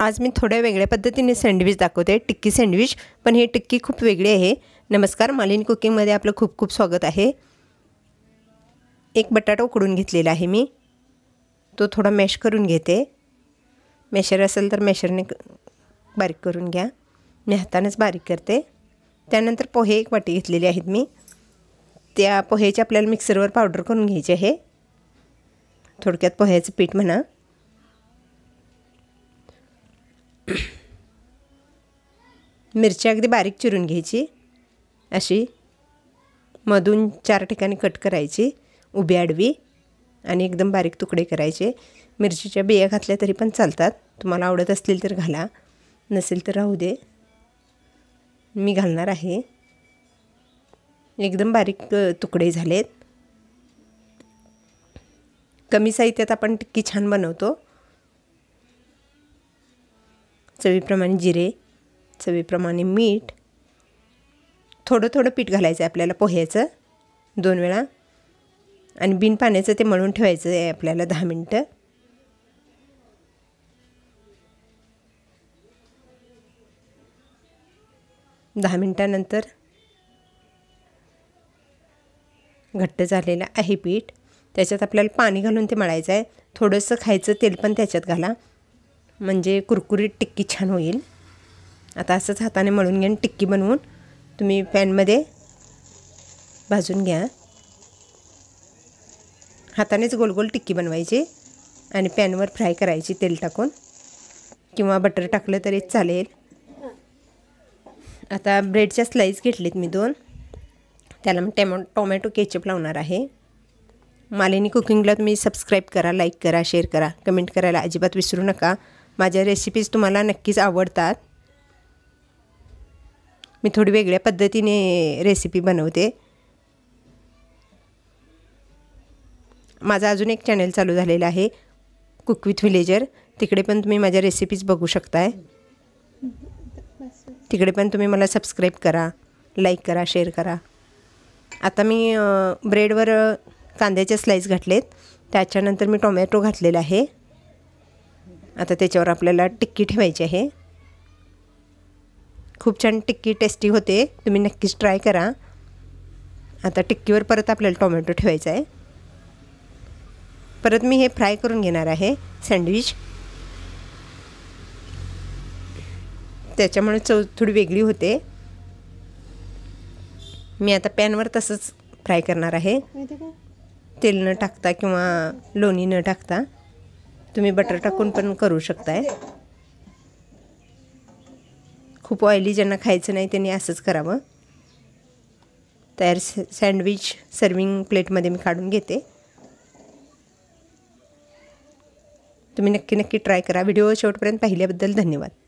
आज मी थोड्या वेगळ्या पद्धतीने सँडविच दाखवते टिक्की सँडविच पण हे टिक्की खूप वेगळी आहे नमस्कार मालिनी कुकिंगमध्ये आपलं खूप खूप स्वागत आहे एक बटाटा उकडून घेतलेला आहे मी तो थोडा मॅश करून घेते मॅशर असेल तर मॅशरने बारीक करून घ्या मी हातानेच बारीक करते त्यानंतर पोहे एक वाटी घेतलेले आहेत मी त्या पोह्याची आपल्याला मिक्सरवर पावडर करून घ्यायची आहे थोडक्यात पोह्याचं पीठ म्हणा मिरची अगदी बारीक चिरून घ्यायची अशी मधून चार ठिकाणी कट करायची उभी आडवी आणि एकदम बारीक तुकडे करायचे मिरचीच्या बिया घातल्या तरी पण चालतात तुम्हाला आवडत असतील तर घाला नसेल तर राहू दे मी घालणार आहे एकदम बारीक तुकडे झालेत कमी साहित्यात आपण टिक्की छान बनवतो चवीप्रमाणे जिरे चवीप्रमाणे मीठ थोडं थोडं पीठ घालायचं आहे आपल्याला पोह्याचं दोन वेळा आणि बिन पाण्याचं ते मळून ठेवायचं आहे आपल्याला दहा मिनटं दहा मिनटानंतर घट्ट झालेलं आहे पीठ त्याच्यात आपल्याला पाणी घालून ते मळायचं आहे थोडंसं खायचं तेल पण त्याच्यात घाला म्हणजे कुरकुरीत टिक्की छान होईल आता असंच हाताने मळून घेऊन टिक्की बनवून तुम्ही पॅनमध्ये भाजून घ्या हातानेच गोल गोल टिक्की बनवायची आणि पॅनवर फ्राय करायची तेल टाकून किंवा बटर टाकलं तरी चालेल आता ब्रेडच्या स्लाईस घेतलेत मी दोन त्याला मी टेमो टोमॅटो केचप लावणार आहे मालिनी कुकिंगला तुम्ही सबस्क्राईब करा लाईक करा शेअर करा कमेंट करायला अजिबात विसरू नका माझ्या रेसिपीज तुम्हाला नक्कीच आवडतात मी थोडी वेगळ्या पद्धतीने रेसिपी बनवते माझा अजून एक चॅनल चालू झालेला आहे कुक विथ विलेजर तिकडे पण तुम्ही माझ्या रेसिपीज बघू शकताय तिकडे पण तुम्ही मला सबस्क्राईब करा लाईक करा शेअर करा आता मी ब्रेडवर कांद्याचे स्लाईस घातलेत त्याच्यानंतर मी टोमॅटो घातलेला आहे आता त्याच्यावर आपल्याला टिक्की ठेवायची आहे खूप छान टिक्की टेस्टी होते तुम्ही नक्कीच ट्राय करा आता टिक्कीवर परत आपल्याला टोमॅटो ठेवायचा आहे परत मी हे फ्राय करून घेणार आहे सँडविच त्याच्यामुळे चव थोडी वेगळी होते मी आता पॅनवर तसंच फ्राय करणार आहे तेल न टाकता किंवा लोणी न टाकता तुम्ही बटर टाकून पण करू शकताय खूप ऑइली ज्यांना खायचं नाही त्यांनी असंच करावं तयार सँडविच सर्विंग प्लेटमध्ये मी काढून घेते तुम्ही नक्की नक्की ट्राय करा व्हिडिओ शेवटपर्यंत पाहिल्याबद्दल धन्यवाद